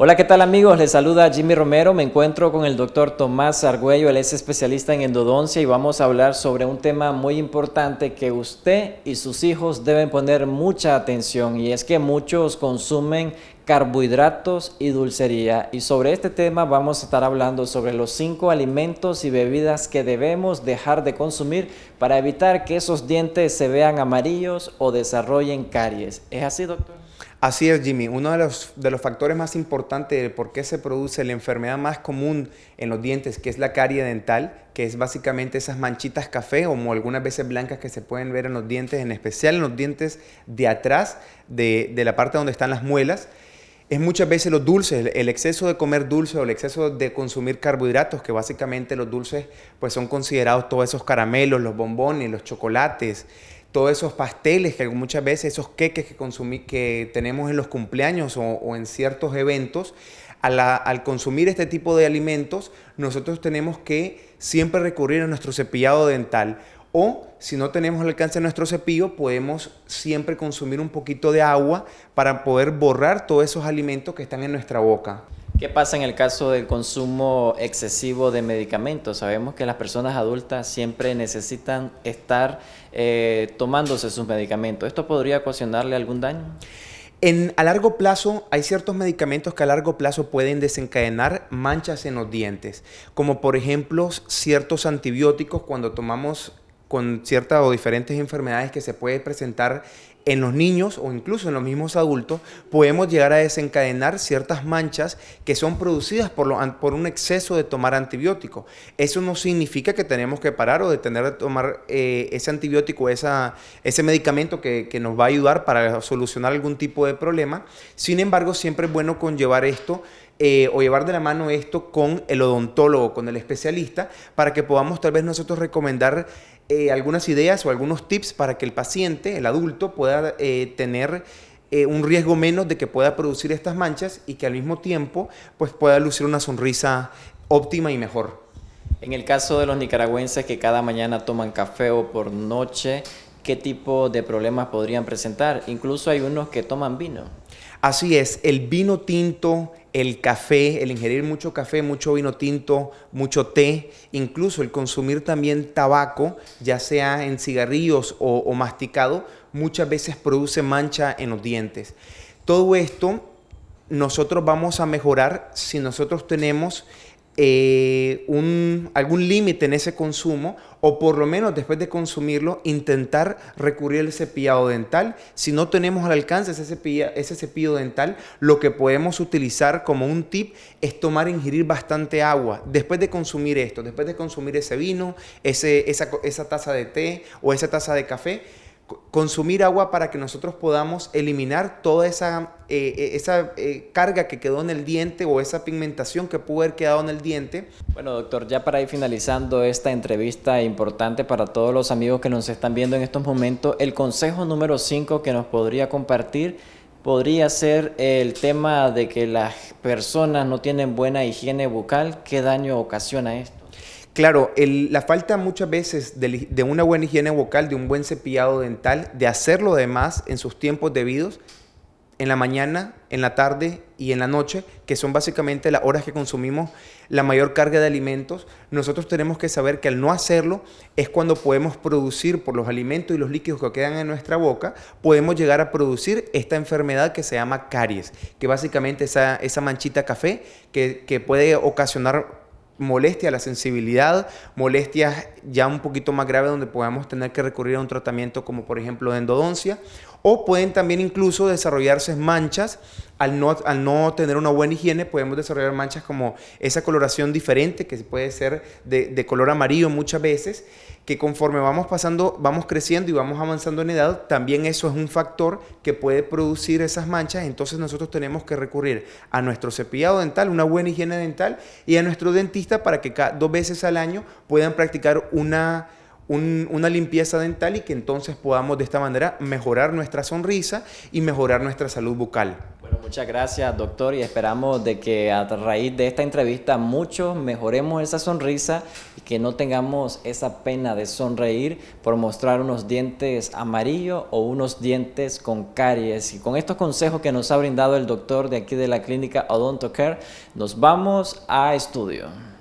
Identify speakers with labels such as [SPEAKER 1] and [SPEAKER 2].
[SPEAKER 1] Hola, ¿qué tal amigos? Les saluda Jimmy Romero. Me encuentro con el doctor Tomás Argüello. Él es especialista en endodoncia y vamos a hablar sobre un tema muy importante que usted y sus hijos deben poner mucha atención y es que muchos consumen carbohidratos y dulcería. Y sobre este tema vamos a estar hablando sobre los cinco alimentos y bebidas que debemos dejar de consumir para evitar que esos dientes se vean amarillos
[SPEAKER 2] o desarrollen caries. ¿Es así, doctor? Así es, Jimmy. Uno de los, factores más importantes de por qué se produce la enfermedad más común en los dientes, que es la carie dental, que es básicamente esas manchitas café o algunas veces blancas que se pueden ver en los dientes, en especial en los dientes de atrás, de, la parte donde están las muelas es muchas veces los dulces, el exceso de comer dulce o el exceso de consumir carbohidratos, que básicamente los dulces pues son considerados todos esos caramelos, los bombones, los chocolates, todos esos pasteles que muchas veces, esos queques que, consumí, que tenemos en los cumpleaños o, en ciertos eventos, al consumir este tipo de alimentos, nosotros tenemos que siempre recurrir a nuestro cepillado dental. O si no tenemos alcance de nuestro cepillo, podemos siempre consumir un poquito de agua para poder borrar todos esos alimentos que están en nuestra boca. ¿Qué pasa en el caso del consumo excesivo de medicamentos?
[SPEAKER 1] Sabemos que las personas adultas siempre necesitan estar eh, tomándose sus
[SPEAKER 2] medicamentos. ¿Esto podría ocasionarle algún daño? En, a largo plazo hay ciertos medicamentos que a largo plazo pueden desencadenar manchas en los dientes, como por ejemplo ciertos antibióticos cuando tomamos con ciertas o diferentes enfermedades que se puede presentar en los niños o incluso en los mismos adultos podemos llegar a desencadenar ciertas manchas que son producidas por, por un exceso de tomar antibiótico. Eso no significa que tenemos que parar o detener de tomar eh, ese antibiótico, esa, ese medicamento que, nos va a ayudar para solucionar algún tipo de problema. Sin embargo, siempre es bueno conllevar esto eh, o llevar de la mano esto con el odontólogo, con el especialista, para que podamos tal vez nosotros recomendar eh, algunas ideas o algunos tips para que el paciente, el adulto, pueda eh, tener eh, un riesgo menos de que pueda producir estas manchas y que al mismo tiempo pues, pueda lucir una sonrisa óptima y mejor. En el
[SPEAKER 1] caso de los nicaragüenses que cada mañana toman café o por noche, qué tipo de
[SPEAKER 2] problemas podrían presentar. Incluso hay unos que toman vino. Así es, el vino tinto, el café, el ingerir mucho café, mucho vino tinto, mucho té, incluso el consumir también tabaco, ya sea en cigarrillos o, masticado, muchas veces produce mancha en los dientes. Todo esto nosotros vamos a mejorar si nosotros tenemos eh, un, algún límite en ese consumo o por lo menos después de consumirlo intentar recurrir al cepillado dental. Si no tenemos al alcance ese, cepilla, cepillo dental, lo que podemos utilizar como un tip es tomar, e ingerir bastante agua después de consumir esto, después de consumir ese vino, ese, esa, esa taza de té o esa taza de café consumir agua para que nosotros podamos eliminar toda esa, eh, eh, esa eh, carga que quedó en el diente o esa pigmentación que pudo haber quedado en el diente. Bueno, doctor, ya para ir finalizando
[SPEAKER 1] esta entrevista importante para todos los amigos que nos están viendo en estos momentos, el consejo número 5 que nos podría compartir podría ser el tema de que
[SPEAKER 2] las personas no tienen buena higiene bucal. ¿Qué daño ocasiona esto? Claro, la falta muchas veces de, una buena higiene vocal, de un buen cepillado dental, de hacerlo demás en sus tiempos debidos, en la mañana, en la tarde y en la noche, que son básicamente las horas que consumimos la mayor carga de alimentos, nosotros tenemos que saber que al no hacerlo es cuando podemos producir por los alimentos y los líquidos que quedan en nuestra boca, podemos llegar a producir esta enfermedad que se llama caries, que básicamente esa, esa manchita café que puede ocasionar molestia, la sensibilidad, molestias ya un poquito más graves donde podamos tener que recurrir a un tratamiento como por ejemplo de endodoncia o pueden también incluso desarrollarse manchas. Al no, al no tener una buena higiene podemos desarrollar manchas como esa coloración diferente que puede ser de, color amarillo muchas veces, que conforme vamos pasando, vamos creciendo y vamos avanzando en edad, también eso es un factor que puede producir esas manchas, entonces nosotros tenemos que recurrir a nuestro cepillado dental, una buena higiene dental y a nuestro dentista para que cada, dos veces al año puedan practicar una una limpieza dental y que entonces podamos de esta manera mejorar nuestra sonrisa y mejorar nuestra salud bucal. Bueno, muchas
[SPEAKER 1] gracias doctor y esperamos de que a raíz de esta entrevista muchos mejoremos esa sonrisa y que no tengamos esa pena de sonreír por mostrar unos dientes amarillos o unos dientes con caries. Y con estos consejos que nos ha brindado el doctor de aquí de la clínica Odonto nos vamos a estudio.